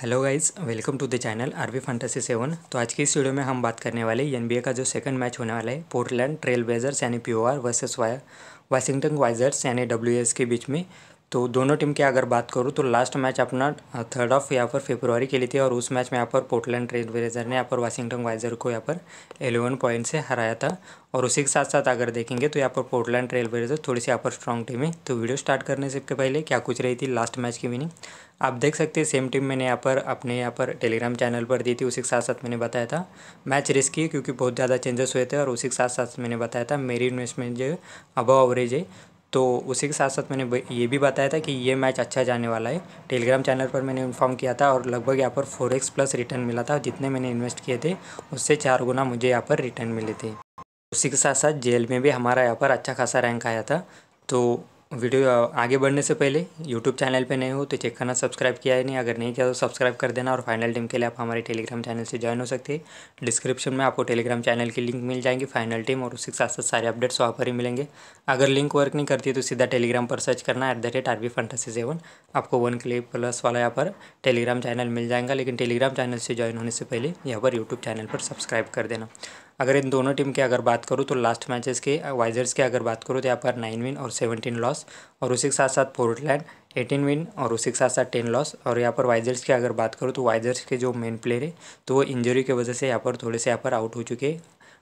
hello guys welcome to the channel RB fantasy seven तो आज की इस वीडियो में हम बात करने वाले एन बी का जो सेकंड मैच होने वाला है पोर्टलैंड ट्रेल ब्लेजर्स यानी P O R versus Washington Wizards यानी डब्ल्यू के बीच में तो दोनों टीम की अगर बात करूँ तो लास्ट मैच अपना थर्ड ऑफ यहाँ पर फेब्रुवरी के लिए थी और उस मैच में यहाँ पर पोर्टलैंड ट्रेल ब्लेजर ने यहाँ पर वाशिंगटन वाइजर को यहाँ पर एलेवन पॉइंट से हराया था और उसी के साथ साथ अगर देखेंगे तो यहाँ पर पोर्टलैंड ट्रेल ब्लेजर थोड़ी सी यहाँ पर स्ट्रॉन्ग टीम है तो वीडियो स्टार्ट करने से पहले क्या कुछ रही थी लास्ट मैच की विनिंग आप देख सकते हैं सेम टीम मैंने यहाँ पर अपने यहाँ पर टेलीग्राम चैनल पर दी थी उसी के साथ साथ मैंने बताया था मैच रिस्की है क्योंकि बहुत ज़्यादा चेंजेस हुए थे और उसी के साथ साथ मैंने बताया था मेरी इन्वेस्टमेंट जो अबव एवरेज है तो उसी के साथ साथ मैंने ये भी बताया था कि ये मैच अच्छा जाने वाला है टेलीग्राम चैनल पर मैंने इन्फॉर्म किया था और लगभग यहाँ पर फोर एक्स प्लस रिटर्न मिला था जितने मैंने इन्वेस्ट किए थे उससे चार गुना मुझे यहाँ पर रिटर्न मिले थे उसी के साथ साथ जेल में भी हमारा यहाँ पर अच्छा खासा रैंक आया था तो वीडियो आगे बढ़ने से पहले यूट्यूब चैनल पे नए हो तो चेक करना सब्सक्राइब किया है नहीं अगर नहीं किया तो सब्सक्राइब कर देना और फाइनल टीम के लिए आप हमारे टेलीग्राम चैनल से ज्वाइन हो सकते हैं डिस्क्रिप्शन में आपको टेलीग्राम चैनल की लिंक मिल जाएंगी फाइनल टीम और उसके साथ साथ सारे अपडेट्स वहाँ पर ही मिलेंगे अगर लिंक वर्क नहीं करती तो सीधा टेलीग्राम पर सर्च करना at the rate R B seven आपको वन क्लिक प्लस वाला यहाँ पर टेलीग्राम चैनल मिल जाएगा लेकिन टेलीग्राम चैनल से ज्वाइन होने से पहले यहाँ पर यूट्यूब चैनल पर सब्सक्राइब कर देना अगर इन दोनों टीम की अगर बात करूँ तो लास्ट मैचेस के वाइजर्स की अगर बात करूँ तो यहाँ पर नाइन विन और सेवनटीन लॉस और उसी के साथ साथ पोर्टलैंड एटीन विन और उसी के साथ साथ टेन लॉस और यहाँ पर वाइजर्स की अगर बात करूँ तो वाइजर्स के जो मेन प्लेयर है तो वो इंजरी की वजह से यहाँ पर थोड़े से यहाँ पर आउट हो चुके हैं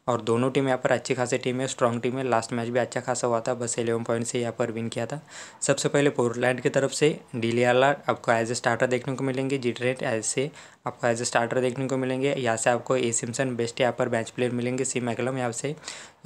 और दोनों टीम यहाँ पर अच्छी खासी टीम है स्ट्रॉन्ग टीम है लास्ट मैच भी अच्छा खासा हुआ था बस एलेवन पॉइंट से यहाँ पर विन किया था सबसे पहले पोर्टलैंड की तरफ से डीलियाला आपको एज ए स्टार्टर देखने को मिलेंगे जीटरेट एज से आपको एज ए स्टार्टर देखने को मिलेंगे यहाँ से आपको ए सिमसन बेस्ट यहाँ पर बैच प्लेयर मिलेंगे सी मैकलम यहाँ से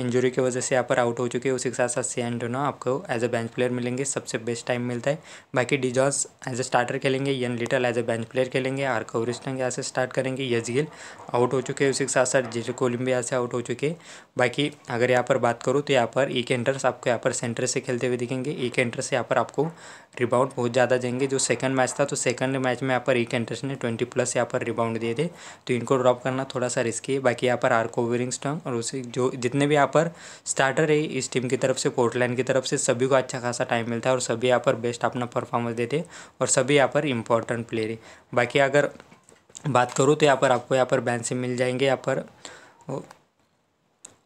इंजरी की वजह से यहाँ पर आउट हो चुके हैं उसी के साथ साथ सी डोना आपको एज अ बेंच प्लेयर मिलेंगे सबसे बेस्ट टाइम मिलता है बाकी डिजॉस एज अ स्टार्टर खेलेंगे यन Little as a bench player खेलेंगे आर कवरिस्टन यहाँ से स्टार्ट करेंगे यजगिल आउट हो चुके हैं उसी के साथ साथ जेजे कोलिम भी यहाँ से आउट हो चुके हैं बाकी अगर यहाँ पर बात करूँ तो यहाँ पर ई e कैंटर्स आपको यहाँ पर सेंटर से खेलते हुए दिखेंगे ई e के यहाँ पर आपको रिबाउंड बहुत ज़्यादा देंगे जो सेकंड मैच था तो सेकंड मैच में यहाँ पर एक एंटर्स ने ट्वेंटी प्लस यहाँ पर रिबाउंड दिए थे तो इनको ड्रॉप करना थोड़ा सा रिस्की है बाकी यहाँ पर आर्को स्टॉन्ग और उसे जो जितने भी यहाँ पर स्टार्टर है इस टीम की तरफ से पोर्टलैंड की तरफ से सभी को अच्छा खासा टाइम मिलता है और सभी यहाँ पर बेस्ट अपना परफॉर्मेंस देते और सभी यहाँ पर इंपॉर्टेंट प्लेयर है बाकी अगर बात करूँ तो यहाँ पर आपको यहाँ पर बैंसिंग मिल जाएंगे यहाँ पर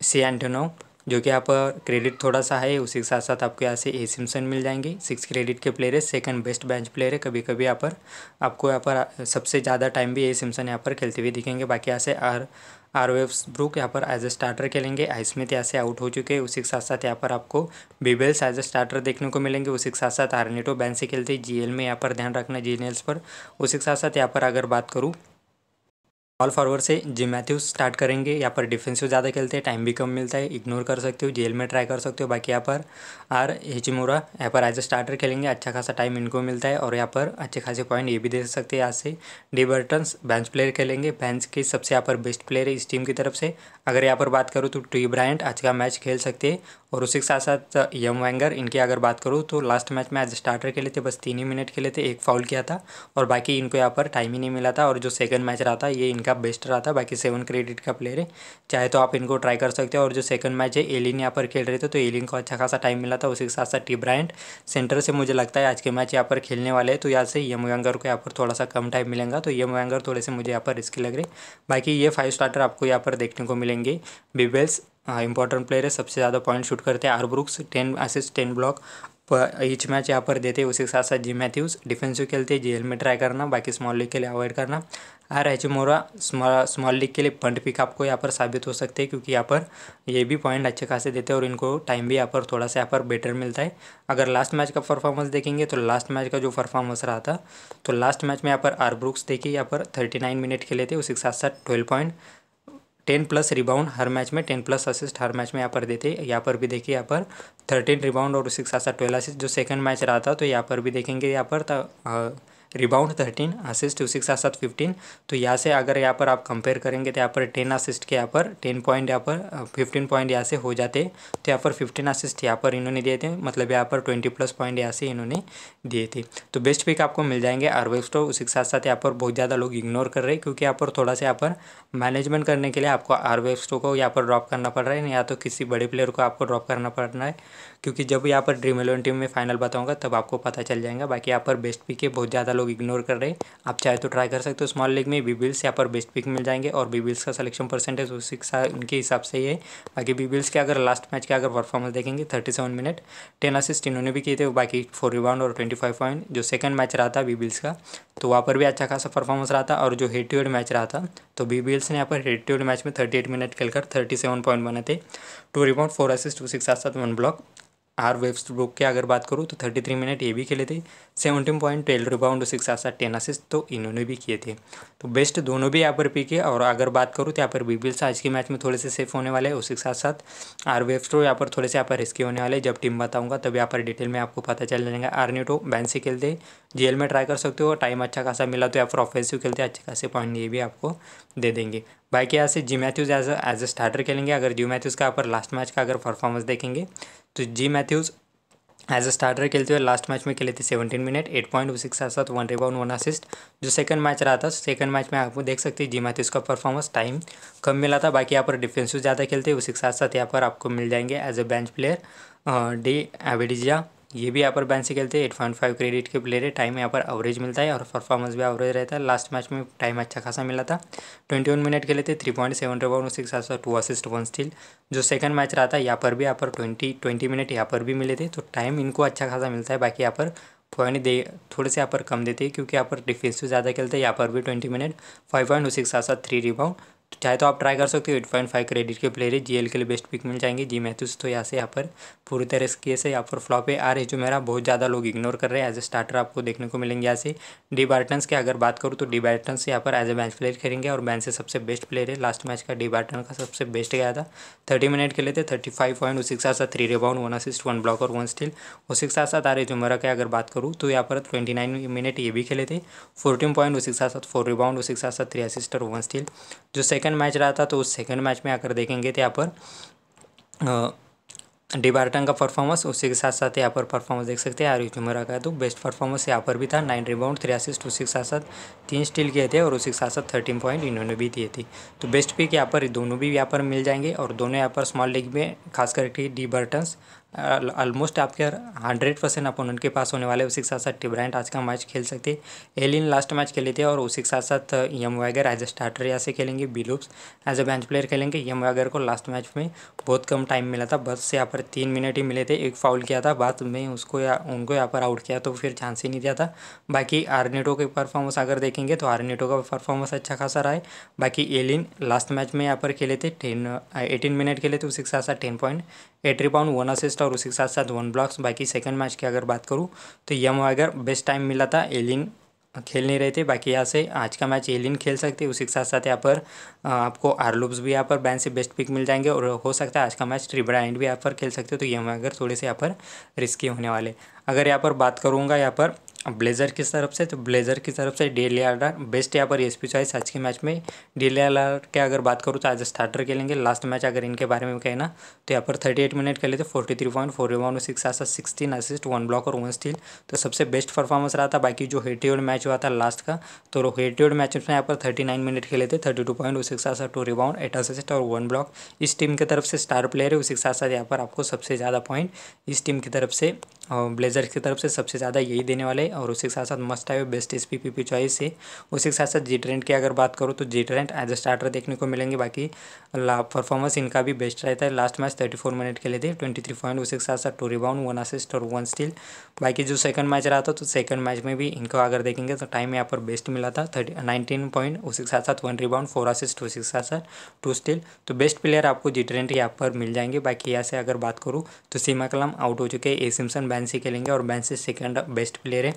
सी एंटोनो जो कि आप क्रेडिट थोड़ा सा है उसी के साथ साथ आपको यहाँ से ए सिमसन मिल जाएंगे सिक्स क्रेडिट के प्लेयर है सेकंड बेस्ट बेंच प्लेयर है कभी कभी यहाँ पर आपको यहाँ पर सबसे ज़्यादा टाइम भी ए सिमसन यहाँ पर खेलते हुए दिखेंगे बाकी यहाँ से आर आर वेब्स ब्रुक यहाँ पर एज ए स्टार्टर खेलेंगे आइसमिथ यहाँ से आउट हो चुके हैं उसी के साथ साथ यहाँ पर आपको बीबेल्स एज ए स्टार्टर देखने को मिलेंगे उसी के साथ साथ आर्नेटो बैन से खेलते हैं जीएल में यहाँ पर ध्यान रखना जी पर उसी के साथ साथ यहाँ पर अगर बात करूँ ऑल फॉरवर्ड से जिम मैथ्यूज स्टार्ट करेंगे यहाँ पर डिफेंसिव ज़्यादा खेलते हैं टाइम भी कम मिलता है इग्नोर कर सकते हो जेल में ट्राई कर सकते हो बाकी यहाँ पर आर हिचिमोरा यहाँ पर एज अ स्टार्टर खेलेंगे अच्छा खासा टाइम इनको मिलता है और यहाँ पर अच्छे खासे पॉइंट ये भी दे सकते हैं यहाँ से डी बर्टन्स बेंच प्लेयर खेलेंगे बेंच के सबसे यहाँ पर बेस्ट प्लेयर है इस टीम की तरफ से अगर यहाँ पर बात करूँ तो टी ब्रायंट आज का मैच खेल सकते हैं और उसी के साथ साथ यम वैंगर इनकी अगर बात करूँ तो लास्ट मैच में एज स्टार्टर खेले थे बस तीन ही मिनट खेले थे एक फाउल किया था और बाकी इनको यहाँ पर टाइम ही नहीं मिला था और जो सेकंड मैच रहा था ये का बेस्ट रहा था बाकी सेवन क्रेडिट का प्लेयर है चाहे तो आप इनको ट्राई कर सकते हो और जो सेकंड मैच है एलिन यहाँ पर खेल रहे थे तो एलिन को अच्छा खासा टाइम मिला था उसी के साथ साथ टी ब्रांड सेंटर से मुझे लगता है आज के मैच यहाँ पर खेलने वाले हैं तो यहाँ से यम वैंगर को यहाँ पर थोड़ा सा कम टाइम मिलेगा तो यम वैंगर थोड़े से मुझे यहाँ पर रिस्की लग रहे बाकी ये फाइव स्टार्टर आपको यहाँ पर देखने को मिलेंगे बिबेल्स इंपॉर्टेंट प्लेयर है सबसे ज़्यादा पॉइंट शूट करते हैं R Brooks ten assist ten block each match यहाँ पर देते उसी के साथ साथ जी मैथ्यूज डिफेंसिव खेलते हैं जेल में ट्राई करना बाकी स्मॉल लीग के लिए अवॉइड करना आर एच मोरा स्मॉल लीग के लिए पंट पिक आपको यहाँ पर साबित हो सकते हैं क्योंकि यहाँ पर ये भी पॉइंट अच्छे खासे देते हैं और इनको टाइम भी यहाँ पर थोड़ा सा यहाँ पर बेटर मिलता है अगर लास्ट मैच का परफॉर्मेंस देखेंगे तो लास्ट मैच का जो परफॉर्मेंस रहा था तो लास्ट मैच में यहाँ पर आर ब्रुक्स देखिए यहाँ पर थर्टी नाइन मिनट खेले थे उसी के साथ साथ twelve point ten plus rebound हर मैच में टेन प्लस असिस्ट हर मैच में यहाँ पर देते यहाँ पर भी देखिए यहाँ पर थर्टीन रिबाउंड और उसके साथ साथ ट्वेल्व असिस्ट जो सेकंड मैच रहा था तो यहाँ पर भी देखेंगे यहाँ पर रिबाउंड थर्टीन असिस्ट उसी के साथ साथ फिफ्टीन तो यहाँ से अगर यहाँ पर आप कंपेयर करेंगे तो यहाँ पर टेन असिस्ट के यहाँ पर टेन पॉइंट यहाँ पर फिफ्टीन पॉइंट यहाँ से हो जाते तो यहाँ पर फिफ्टीन असिस्ट यहाँ पर इन्होंने दिए थे मतलब यहाँ पर ट्वेंटी प्लस पॉइंट यहाँ से इन्होंने दिए थे तो बेस्ट पिक आपको मिल जाएंगे स्टो उसी के साथ साथ यहाँ पर बहुत ज़्यादा लोग इग्नोर कर रहे हैं क्योंकि यहाँ पर थोड़ा सा यहाँ पर मैनेजमेंट करने के लिए आपको आरवेस्टो को यहाँ पर ड्रॉप करना पड़ रहा है या तो किसी बड़े प्लेयर को आपको ड्रॉप करना पड़ रहा है क्योंकि जब यहाँ पर ड्रीम इलेवन टीम में फाइनल बताऊँगा तब आपको पता चल जाएगा बाकी यहाँ पर बेस्ट पिक है बहुत ज़्यादा लोग इग्नोर कर रहे हैं आप चाहे तो ट्राई कर सकते हो स्मॉल लीग में बीबिल्स यहाँ पर बेस्ट पिक मिल जाएंगे और बीबिल्स का सिलेक्शन परसेंटेज उसी उनके हिसाब से ही है बाकी बीबिल्स के अगर लास्ट मैच के अगर परफॉर्मेंस देखेंगे thirty seven minute ten assist इन्होंने भी किए थे बाकी फोर रिबाउंड और ट्वेंटी फाइव पॉइंट जो सेकंड मैच रहा था बीबिल्स का तो वहाँ पर भी अच्छा खासा परफॉर्मेंस रहा था और जो हेड टू हेड मैच रहा था तो बीबीएल्स ने यहाँ पर हेड टू हेड मैच में थर्टी एट मिनट खेलकर थर्टी सेवन पॉइंट बने थे two rebound four assist two six साथ साथ वन ब्लॉक आर वेब्सब्रुक की अगर बात करूँ तो थर्टी थ्री मिनट ये भी खेले थे seventeen point twelve rebound six साथ साथ टेन असिस तो इन्होंने भी किए थे तो बेस्ट दोनों भी यहाँ पर पी के और अगर बात करूँ तो यहाँ पर बी आज के मैच में थोड़े से सेफ होने वाले हैं उसके साथ साथ आर वेब्सब्रो तो यहाँ पर थोड़े से यहाँ पर रिस्की होने वाले जब टीम बताऊँगा तब यहाँ पर डिटेल में आपको पता चल जाएगा आर न्यूटो बैन से खेलते जेल में ट्राई कर सकते हो टाइम अच्छा खासा मिला तो या फिर ऑफेंसिव खेलते अच्छे खासे पॉइंट ये भी आपको दे देंगे बाकी यहाँ से G Matthews as as a starter खेलेंगे अगर जी मैथ्यूज़ का पर लास्ट मैच का अगर परफॉर्मेंस देखेंगे तो G Matthews as a starter खेलते हुए लास्ट मैच में खेले थे seventeen minute eight point six के साथ वन रिबाउंड वन असिस्ट जो सेकंड मैच रहा था सेकंड मैच में आपको देख सकते हैं जी मैथ्यूज का परफॉर्मेंस टाइम कम मिला था बाकी यहाँ पर डिफेंसिव ज़्यादा खेलते उसी के साथ साथ यहाँ पर आपको मिल जाएंगे as a bench player D एविडिजिया ये भी यहाँ पर बैन से खेलते एट पॉइंट फाइव क्रेडिट के प्लेयर है टाइम यहाँ पर एवरेज मिलता है और परफॉर्मेंस भी एवरेज रहता है लास्ट मैच में टाइम अच्छा खासा मिला था ट्वेंटी वन मिनट खेले थे three point seven rebound six साथ टू असिस्ट वन स्टील जो सेकंड मैच रहा था यहाँ पर भी यहाँ पर ट्वेंटी ट्वेंटी मिनट यहाँ पर भी मिले थे तो टाइम इनको अच्छा खासा मिलता है बाकी यहाँ पर पॉइंट दे थोड़े से यहाँ पर कम देते हैं क्योंकि यहाँ पर डिफेंसिव ज़्यादा खेलते हैं यहाँ पर भी twenty minute five point six साथ साथ थ्री रिबाउंड चाहे तो आप ट्राई कर सकते हो एट पॉइंट फाइव क्रेडिट के प्लेयर है जी के लिए बेस्ट पिक मिल जाएंगे जी मैथ्यूस तो यहाँ से यहाँ पर पूरी तरह से से यहाँ पर फ्लॉप है आर जो मेरा बहुत ज़्यादा लोग इग्नोर कर रहे हैं एज ए स्टार्टर आपको देखने को मिलेंगे यहाँ से डी बार्टन्स की अगर बात करूँ तो डी से यहाँ पर एज ए मैच प्लेयर खेलेंगे और मैच से सबसे बेस्ट प्लेयर है लास्ट मैच का डी बार्टन का सबसे बेस्ट गया था थर्टी मिनट खेले थे थर्टी फाइव पॉइंट उसी के साथ साथ three rebound one assist one block और वन उसी उसके साथ साथ आर जुमरा की अगर बात करूँ तो यहाँ पर ट्वेंटी नाइन मिनट ये भी खेले थे फोर्टीन पॉइंट उसके साथ साथ फोर रिबाउंड के साथ साथ थ्री असिस्ट और वन स्टिल जो सेकंड मैच रहा था तो उस सेकंड मैच में आकर देखेंगे तो यहाँ पर डिबार्टन का परफॉर्मेंस उसी के साथ साथ यहाँ पर परफॉर्मेंस देख सकते हैं आर ह्यूमरा का तो बेस्ट परफॉर्मेंस यहाँ पर भी था नाइन रिबाउंड थ्री असिस्ट उसी के साथ साथ तीन स्टील किए थे और उसी के साथ साथ थर्टीन पॉइंट इन्होंने भी दिए थे तो बेस्ट पिक यहाँ पर दोनों भी यहाँ पर मिल जाएंगे और दोनों यहाँ पर स्मॉल लीग में खास करके डी बर्टन्स ऑलमोस्ट आपके हंड्रेड परसेंट अपोनेंट के पास होने वाले उसी के साथ साथ टिब्रांट आज का मैच खेल सकते एलिन लास्ट मैच खेले थे और उसी के साथ साथ यम वैगर एज ए स्टार्टर यहाँ से खेलेंगे Billups as a bench player खेलेंगे यम वैगर को लास्ट मैच में बहुत कम टाइम मिला था बस यहाँ पर तीन मिनट ही मिले थे एक फाउल किया था बाद में उसको या उनको यहाँ पर आउट किया तो फिर चांस ही नहीं दिया था बाकी आर्नेटो के परफॉर्मेंस अगर देखेंगे तो आर्नेटो का परफॉर्मेंस अच्छा खासा रहा है बाकी एलिन लास्ट मैच में यहाँ पर खेले थे टेन एटीन मिनट खेले थे उसी के साथ साथ ten point eight rebound one assist और उसके साथ साथ वन ब्लॉक्स बाकी सेकंड मैच की अगर बात करूँ तो यम वाइगर बेस्ट टाइम मिला था एलिन खेल नहीं रहे थे बाकी यहाँ से आज का मैच एलिन खेल सकते हैं उसी के साथ साथ यहाँ पर आपको आरलुब्स भी यहाँ पर बैन से बेस्ट पिक मिल जाएंगे और हो सकता है आज का मैच ट्रिबड़ा एंड भी यहाँ पर खेल सकते हो तो यम वाइगर थोड़े से यहाँ पर रिस्की होने वाले अगर यहाँ पर बात करूँगा यहाँ पर ब्लेजर की तरफ से तो ब्लेजर की तरफ से डी बेस्ट यहाँ पर एस पी चॉइस आज के मैच में डी के अगर बात करूँ तो आज स्टार्टर खेलेंगे लास्ट मैच अगर इनके बारे में कहना तो यहाँ पर थर्टी एट मिनट खेले थे forty three point four one six आसा सिक्सटीन असिस्ट वन ब्लॉक और वन स्टील तो सबसे बेस्ट परफॉर्मेंस रहा था बाकी जो हेटीड मैच हुआ था लास्ट का तो हेटीड मैच में यहाँ पर थर्टी नाइन मिनट खेले थे थर्टी टू पॉइंट सिक्स आसा टू रिबाउंड एट असिस्ट और वन ब्लॉक इस टीम की तरफ से स्टार प्लेयर है उसके साथ साथ यहाँ पर आपको सबसे ज़्यादा पॉइंट इस टीम की तरफ से ब्लेजर की तरफ से सबसे ज़्यादा यही देने वाले और उसी के साथ साथ मस्ट है best S P P P choice है उसी के साथ साथ जी ट्रेंड की अगर बात करूँ तो G Trent as a starter देखने को मिलेंगे बाकी परफॉर्मेंस इनका भी बेस्ट रहता है last match thirty four minute के लिए थे ट्वेंटी थ्री पॉइंट उसी के साथ साथ टू रिबाउंड वन असिस्ट और वन स्टील बाकी जो सेकंड मैच रहा था तो सेकंड मैच में भी इनको अगर देखेंगे तो टाइम यहाँ पर बेस्ट मिला था थर्टी नाइनटीन पॉइंट उसी के साथ साथ वन रिबाउंड फोर असिस्ट उसी के साथ साथ टू स्टील तो बेस्ट प्लेयर आपको जी ट्रेंट यहाँ पर मिल जाएंगे बाकी यहाँ से अगर बात करूँ तो सीमा कलम आउट हो चुके हैं ए सिमसन बैंसी खेलेंगे और बैंसी सेकेंड बेस्ट प्लेयर है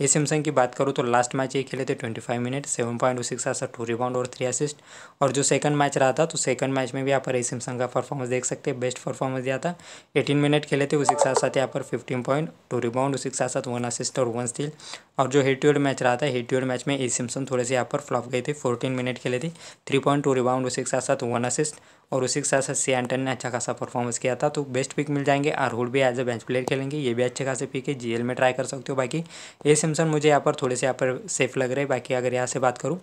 ए सैमसंग की बात करूँ तो लास्ट मैच ये खेले थे twenty five minute seven point six आसा टू रिबाउंड और थ्री असिस्ट और जो सेकंड मैच रहा था तो सेकंड मैच में भी यहाँ पर ए सैमसंग का परफॉर्मेंस देख सकते हैं बेस्ट परफॉर्मेंस दिया था एटीन मिनट खेले थे उसी के साथ साथ यहाँ पर फिफ्टीन पॉइंट टू रिबाउंड के साथ साथ वन असिस्ट और वन स्टील और जो हेड टू हेड मैच रहा था हेड टू हेड मैच में ए सैमसंग थोड़े से यहाँ पर फ्लॉप गए थे फोर्टीन मिनट खेले थे थ्री पॉइंट टू रिबाउंड के साथ साथ वन असिस्ट और उसी के साथ साथ सी एंटन ने अच्छा खासा परफॉर्मेंस किया था तो बेस्ट पिक मिल जाएंगे आरहुल भी एज अ बेंच प्लेयर खेलेंगे ये भी अच्छे खासे पिक है जीएल में ट्राई कर सकते हो बाकी ए सिम्सन मुझे यहाँ पर थोड़े से यहाँ पर सेफ लग रहे हैं बाकी अगर यहाँ से बात करूँ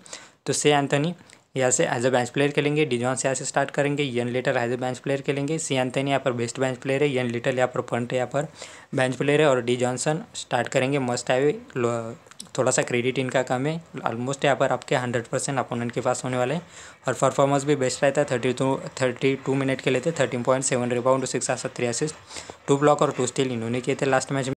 तो से एंथनी यहाँ से एज अ बेंच प्लेयर खेलेंगे डिजॉन से यहाँ से स्टार्ट करेंगे N Little as a bench player खेलेंगे सी एंथनी यहाँ पर बेस्ट बेंच प्लेयर है यन लेटर यहाँ पर फ्रंट यहाँ पर बेंच प्लेयर है और डी जॉनसन स्टार्ट करेंगे मस्ट है थोड़ा सा क्रेडिट इनका कम है ऑलमोस्ट यहाँ पर आपके हंड्रेड परसेंट अपोनेंट के पास होने वाले हैं और परफॉर्मेंस भी बेस्ट रहता है thirty two thirty two minute के लेते thirteen point seven rebound six आसा थ्री असिस्ट टू ब्लॉक और टू स्टील इन्होंने किए थे last match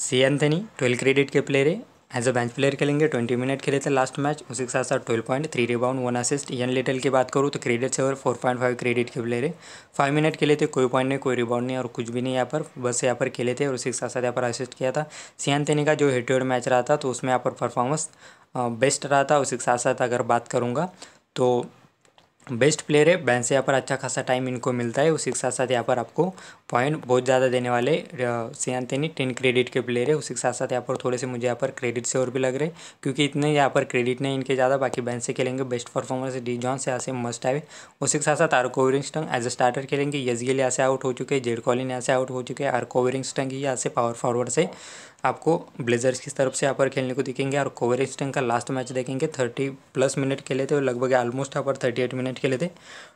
C Anthony twelve credit के प्लेयर है एज अ बेंच प्लेयर खेलेंगे ट्वेंटी मिनट खेले थे लास्ट मैच उसी के साथ साथ twelve point three rebound one assist N Little की बात करूँ तो क्रेडिट से और फोर पॉइंट फाइव क्रेडिट के प्लेयर है फाइव मिनट खेले थे कोई पॉइंट नहीं कोई रिबाउंड नहीं और कुछ भी नहीं यहाँ पर बस यहाँ पर खेले थे और उसी के साथ साथ यहाँ पर असिस्ट किया था सी एंथनी का जो हेड टू हेड मैच रहा था तो उसमें यहाँ पर परफॉर्मेंस बेस्ट रहा था उसी के साथ साथ अगर बात करूँगा तो बेस्ट प्लेयर है बैंक से यहाँ पर अच्छा खासा टाइम इनको मिलता है उसी के साथ साथ यहाँ पर आपको पॉइंट बहुत ज़्यादा देने वाले सियांतेनी टेन क्रेडिट के प्लेयर है उसी के साथ साथ यहाँ पर थोड़े से मुझे यहाँ पर क्रेडिट से और भी लग रहे हैं क्योंकि इतने यहाँ पर क्रेडिट नहीं इनके ज़्यादा बाकी बैंक से खेलेंगे बेस्ट परफॉर्मेंस डी जॉन्स यहाँ से मस्ट आए उसी के साथ साथ आर्को स्टंग एज अ स्टार्टर खेलेंगे यजगिल यहाँ से आउट हो चुके हैं जेड कॉलिन यहाँ से आउट हो चुके हैं आर्को स्टंग ही यहाँ से पावर फॉरवर्ड से आपको ब्लेजर्स की तरफ से यहाँ पर खेलने को दिखेंगे और कोवेरिस्टन का लास्ट मैच देखेंगे थर्टी प्लस मिनट खेले थे और लगभग ऑलमोस्ट यहाँ पर थर्टी एट मिनट खेले थे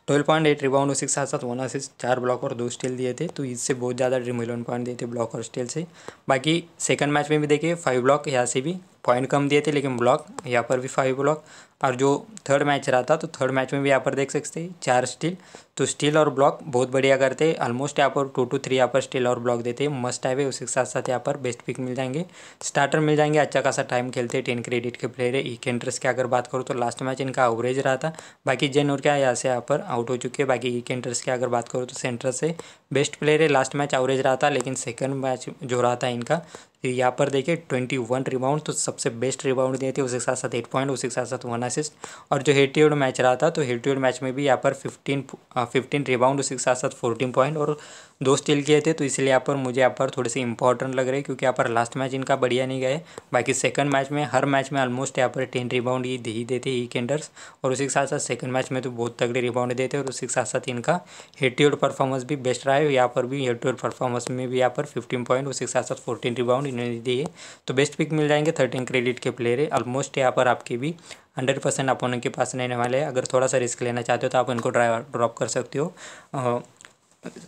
ट्वेल्व पॉइंट एट रिबाउंड उसी के साथ साथ वन असिस्ट चार ब्लॉक और दो स्टील दिए थे तो इससे बहुत ज़्यादा ड्रीम इलेवन पॉइंट दिए थे ब्लॉक और स्टील से बाकी सेकंड मैच में भी देखिए फाइव ब्लॉक यहाँ से भी पॉइंट कम दिए थे लेकिन ब्लॉक यहाँ पर भी फाइव ब्लॉक और जो थर्ड मैच रहा था तो थर्ड मैच में भी यहाँ पर देख सकते हैं चार स्टील तो स्टील और ब्लॉक बहुत बढ़िया करते हैं ऑलमोस्ट यहाँ पर टू टू थ्री यहाँ पर स्टील और ब्लॉक देते हैं मस्ट आए हुए उसके साथ साथ यहाँ पर बेस्ट पिक मिल जाएंगे स्टार्टर मिल जाएंगे अच्छा खासा टाइम खेलते हैं टेन क्रेडिट के प्लेयर है इकेंडर्स की अगर बात करूँ तो लास्ट मैच इनका एवरेज रहा था बाकी जेन और क्या यहाँ से यहाँ पर आउट हो चुके हैं बाकी इकेंडर्स की अगर बात करूँ तो सेंटर से बेस्ट प्लेयर है लास्ट मैच एवरेज रहा था लेकिन सेकंड मैच जो रहा था इनका यहाँ पर देखिए ट्वेंटी वन रिबाउंड तो सबसे बेस्ट रिबाउंड दिए थे उसके साथ साथ एट पॉइंट उसके साथ साथ वन वन असिस्ट और जो हेटीड मैच रहा था तो हेटीड मैच में भी यहाँ पर फिफ्टीन फिफ्टीन रिबाउंड उसके साथ साथ फोर्टीन पॉइंट और दो स्टील किए थे तो इसलिए यहाँ पर मुझे यहाँ पर थोड़े से इंपॉर्टेंट लग रहे हैं क्योंकि यहाँ पर लास्ट मैच इनका बढ़िया नहीं गए बाकी सेकंड मैच में हर मैच में ऑलमोस्ट यहाँ पर टेन रिबाउंड ही ही देते ही केंडर्स और उसी के साथ साथ सेकंड मैच में तो बहुत तगड़े रिबाउंड देते और उसी के साथ साथ इनका हेटीड परफॉर्मेंस भी बेस्ट रहा है यहाँ पर भी हेटीड परफॉर्मेंस में भी यहाँ पर फिफ्टीन पॉइंट उसी के साथ साथ फोर्टीन रिबाउंड इन्होंने दिए तो बेस्ट पिक मिल जाएंगे थर्टीन क्रेडिट के प्लेयर है ऑलमोस्ट यहाँ पर आपके भी हंड्रेड परसेंट आप उनके पास रहने वाले हैं अगर थोड़ा सा रिस्क लेना चाहते हो तो आप उनको ड्रॉप कर सकते हो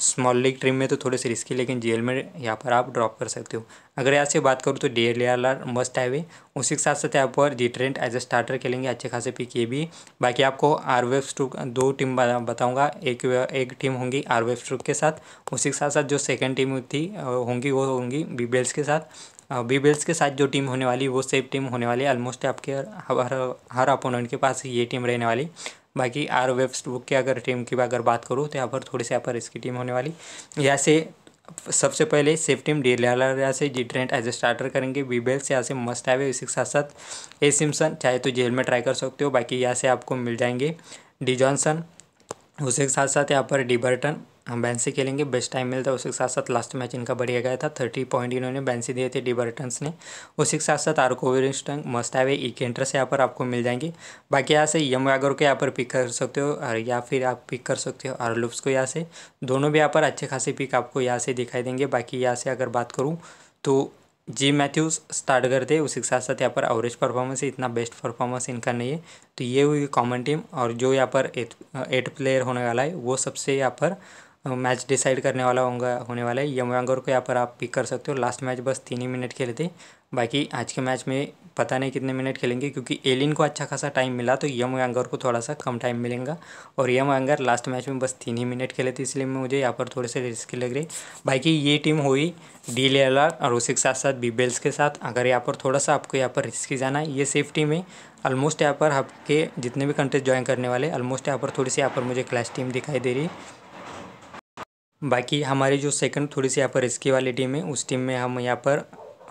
स्मॉल लीग ट्रिम में तो थोड़ी सी रिस्की लेकिन जेल में यहाँ पर आप ड्रॉप कर सकते हो अगर यहाँ से बात करूँ तो D L R R must है उसी के साथ साथ यहाँ पर G Trent as a starter खेलेंगे अच्छे खासे पिक ये भी बाकी आपको आर वेब्स स्ट्रूक दो टीम बताऊँगा एक एक टीम होंगी आर वेब्स टू के साथ उसी के साथ साथ जो सेकेंड टीम थी होंगी वो होंगी बी के साथ बी हाँ, बेल्स के साथ जो टीम होने वाली वो सेफ टीम होने वाली ऑलमोस्ट आपके हर हर अपोनेंट के पास ये टीम रहने वाली बाकी आर वेस्ट बुक की अगर टीम की अगर बात करूँ तो यहाँ पर थोड़ी सी यहाँ पर इसकी टीम होने वाली यहाँ से सबसे पहले सेफ टीम डी से G Trent as a starter करेंगे बी बेल्स यहाँ से मस्ट इसी के साथ साथ ए सिमसन चाहे तो जेल में ट्राई कर सकते हो बाकी यहाँ से आपको मिल जाएंगे डी जॉनसन उसी के साथ साथ यहाँ पर डी बर्टन हम बैंसी खेलेंगे बेस्ट टाइम मिलता है उसके साथ साथ लास्ट मैच इनका बढ़िया गया था थर्टी पॉइंट इन्होंने बैंसी दिए थे डिबर्टन्स ने उसी के साथ साथ आर्कोविस्टन मस्ट आवे इकेंट्रस यहाँ पर आपको मिल जाएंगे बाकी यहाँ से यम वागर को यहाँ पर पिक कर सकते हो और या फिर आप पिक कर सकते हो आरलुप्स को यहाँ से दोनों भी यहाँ पर अच्छे खासे पिक आपको यहाँ से दिखाई देंगे बाकी यहाँ से अगर बात करूँ तो जी मैथ्यूज स्टार्ट करते उसी के साथ साथ यहाँ पर एवरेज परफॉर्मेंस इतना बेस्ट परफॉर्मेंस इनका नहीं है तो ये हुई कॉमन टीम और जो यहाँ पर एट प्लेयर होने वाला है वो सबसे यहाँ पर मैच डिसाइड करने वाला होगा होने वाला है यमयांगर को यहाँ पर आप पिक कर सकते हो लास्ट मैच बस तीन ही मिनट खेले थे बाकी आज के मैच में पता नहीं कितने मिनट खेलेंगे क्योंकि एलिन को अच्छा खासा टाइम मिला तो यम वैंगर को थोड़ा सा कम टाइम मिलेगा और यम वैंगर लास्ट मैच में बस तीन ही मिनट खेले थे इसलिए मुझे यहाँ पर थोड़े से रिस्की लग रही बाकी ये टीम हुई डी ले और उसी के साथ साथ बी बेल्स के साथ अगर यहाँ पर थोड़ा सा आपको यहाँ पर रिस्क जाना है ये सेफ टीम है ऑलमोस्ट यहाँ पर आपके जितने भी कंट्रीज ज्वाइन करने वाले ऑलमोस्ट यहाँ पर थोड़ी सी यहाँ पर मुझे क्लैश टीम दिखाई दे रही है बाकी हमारी जो सेकंड थोड़ी सी यहाँ पर रिस्की वाली टीम है उस टीम में हम यहाँ पर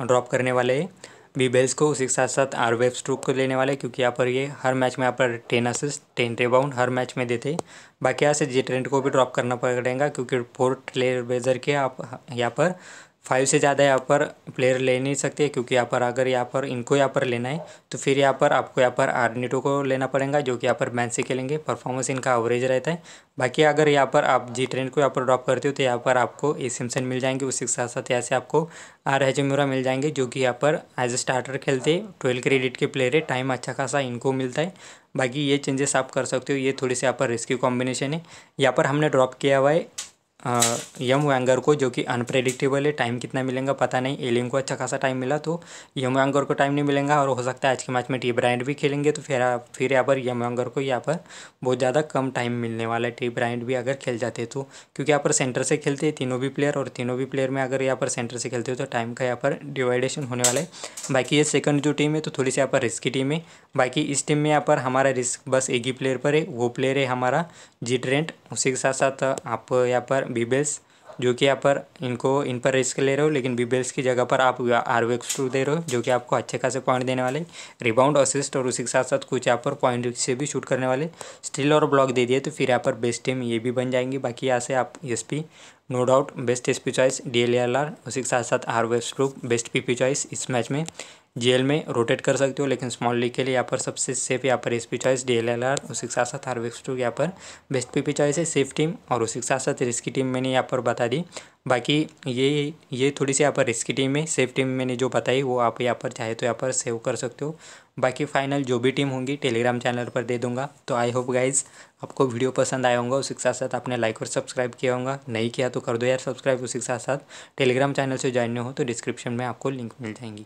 ड्रॉप करने वाले हैं बी बेल्स को उसी के साथ साथ आर वेब स्ट्रोक को लेने वाले क्योंकि यहाँ पर ये हर मैच में यहाँ पर टेन असिस्ट टेन रिबाउंड हर मैच में देते बाकी यहाँ से जे ट्रेंड को भी ड्रॉप करना पड़ेगा क्योंकि फोर ट्लेयर बेजर के आप यहाँ पर फाइव से ज़्यादा यहाँ पर प्लेयर ले नहीं सकते क्योंकि यहाँ पर अगर यहाँ पर इनको यहाँ पर लेना है तो फिर यहाँ पर आपको यहाँ पर आर्निटो को लेना पड़ेगा जो कि यहाँ पर मैन से खेलेंगे परफॉर्मेंस इनका एवरेज रहता है बाकी अगर यहाँ पर आप जी ट्रेन को यहाँ पर ड्रॉप करते हो तो यहाँ पर आपको ए सिमसन मिल जाएंगे उसी के साथ साथ यहाँ से आपको आर हजमूरा मिल जाएंगे जो कि यहाँ पर एज ए स्टार्टर खेलते ट्वेल्व क्रेडिट के प्लेयर है टाइम अच्छा खासा इनको मिलता है बाकी ये चेंजेस आप कर सकते हो ये थोड़ी सी यहाँ पर रिस्की कॉम्बिनेशन है यहाँ पर हमने ड्रॉप किया हुआ है यम वैंगर को जो कि अनप्रेडिक्टेबल है टाइम कितना मिलेगा पता नहीं एलिंग को अच्छा खासा टाइम मिला तो यम वैंगर को टाइम नहीं मिलेगा और हो सकता है आज के मैच में टी ब्रांड भी खेलेंगे तो फिर फिर यहाँ पर यम वैंगर को यहाँ पर बहुत ज़्यादा कम टाइम मिलने वाला है टी ब्रांड भी अगर खेल जाते तो क्योंकि यहाँ पर सेंटर से खेलते हैं तीनों भी प्लेयर और तीनों भी प्लेयर में अगर यहाँ पर सेंटर से खेलते हो तो टाइम का यहाँ पर डिवाइडेशन होने वाला है बाकी ये सेकंड जो टीम है तो थोड़ी सी यहाँ पर रिस्की टीम है बाकी इस टीम में यहाँ पर हमारा रिस्क बस एक ही प्लेयर पर है वो प्लेयर है हमारा जी ट्रेंट उसी के साथ साथ आप यहाँ पर बीबेल्स जो कि यहाँ पर इनको इन पर रिस्क ले रहे हो लेकिन बीबेल्स की जगह पर आप आर टू दे रहे हो जो कि आपको अच्छे खासे पॉइंट देने वाले रिबाउंड असिस्ट और उसी के साथ साथ कुछ यहाँ पर पॉइंट से भी शूट करने वाले स्टिल और ब्लॉक दे दिए तो फिर यहाँ पर बेस्ट टीम ये भी बन जाएंगी बाकी यहाँ से आप as no doubt best P choice R उसी के साथ साथ R Westbrook best PP choice इस मैच में जेल में रोटेट कर सकते हो लेकिन स्मॉल लीग के लिए यहाँ पर सबसे सेफ यहाँ पर एसपी चॉइस डीएलएलआर उसी के साथ साथ आर वेस्टब्रुक यहाँ पर बेस्ट पीपी चॉइस है सेफ टीम और उसी के साथ साथ रिस्की टीम मैंने यहाँ पर बता दी बाकी ये ये थोड़ी सी यहाँ पर रिस्की टीम है सेफ टीम मैंने जो बताई वो आप यहाँ पर चाहे तो यहाँ पर सेव कर सकते हो बाकी फाइनल जो भी टीम होंगी टेलीग्राम चैनल पर दे दूंगा तो आई होप गाइज आपको वीडियो पसंद आया होगा उसके साथ साथ आपने लाइक और सब्सक्राइब किया होगा नहीं किया तो कर दो यार सब्सक्राइब उसी के साथ साथ टेलीग्राम चैनल से ज्वाइन हो तो डिस्क्रिप्शन में आपको लिंक मिल जाएंगी